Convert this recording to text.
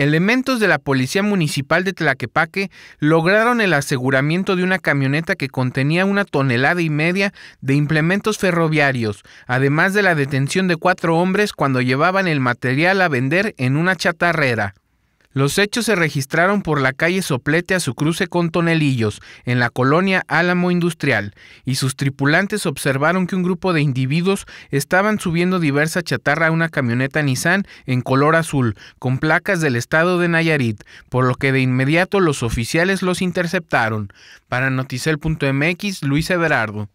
Elementos de la Policía Municipal de Tlaquepaque lograron el aseguramiento de una camioneta que contenía una tonelada y media de implementos ferroviarios, además de la detención de cuatro hombres cuando llevaban el material a vender en una chatarrera. Los hechos se registraron por la calle Soplete a su cruce con Tonelillos, en la colonia Álamo Industrial, y sus tripulantes observaron que un grupo de individuos estaban subiendo diversa chatarra a una camioneta Nissan en color azul, con placas del estado de Nayarit, por lo que de inmediato los oficiales los interceptaron. Para Noticel.mx, Luis Everardo.